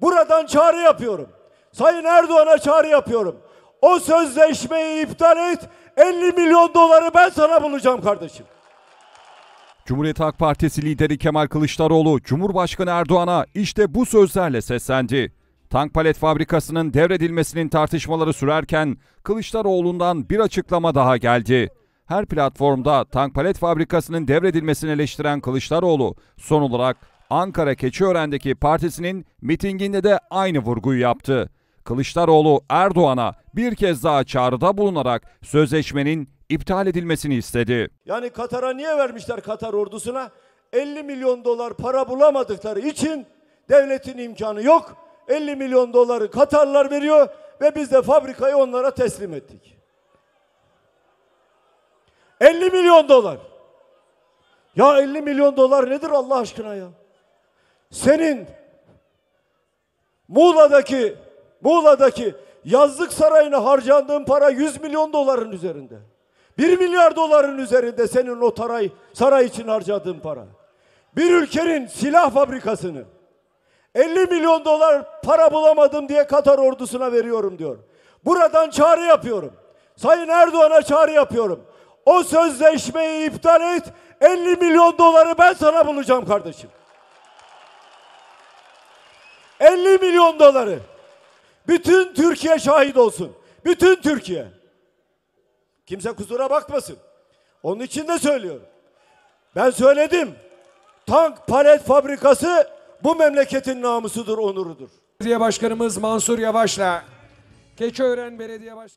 Buradan çağrı yapıyorum. Sayın Erdoğan'a çağrı yapıyorum. O sözleşmeyi iptal et. 50 milyon doları ben sana bulacağım kardeşim. Cumhuriyet Halk Partisi lideri Kemal Kılıçdaroğlu, Cumhurbaşkanı Erdoğan'a işte bu sözlerle seslendi. Tank palet fabrikasının devredilmesinin tartışmaları sürerken Kılıçdaroğlu'ndan bir açıklama daha geldi. Her platformda tank palet fabrikasının devredilmesini eleştiren Kılıçdaroğlu son olarak Ankara Keçiören'deki partisinin mitinginde de aynı vurguyu yaptı. Kılıçdaroğlu Erdoğan'a bir kez daha çağrıda bulunarak sözleşmenin iptal edilmesini istedi. Yani Katar'a niye vermişler Katar ordusuna? 50 milyon dolar para bulamadıkları için devletin imkanı yok. 50 milyon doları Katarlar veriyor ve biz de fabrikayı onlara teslim ettik. 50 milyon dolar. Ya 50 milyon dolar nedir Allah aşkına ya? senin Muğla'daki Muğla'daki yazlık sarayına harcandığın para 100 milyon doların üzerinde. 1 milyar doların üzerinde senin o taray, saray için harcadığın para. Bir ülkenin silah fabrikasını 50 milyon dolar para bulamadım diye Katar ordusuna veriyorum diyor. Buradan çağrı yapıyorum. Sayın Erdoğan'a çağrı yapıyorum. O sözleşmeyi iptal et. 50 milyon doları ben sana bulacağım kardeşim. 50 milyon doları. Bütün Türkiye şahit olsun. Bütün Türkiye. Kimse kusura bakmasın. Onun için de söylüyorum. Ben söyledim. Tank palet fabrikası bu memleketin namusudur, onurudur. Belediye Başkanımız Mansur Yavaş'la Keçiören Belediye Başkanı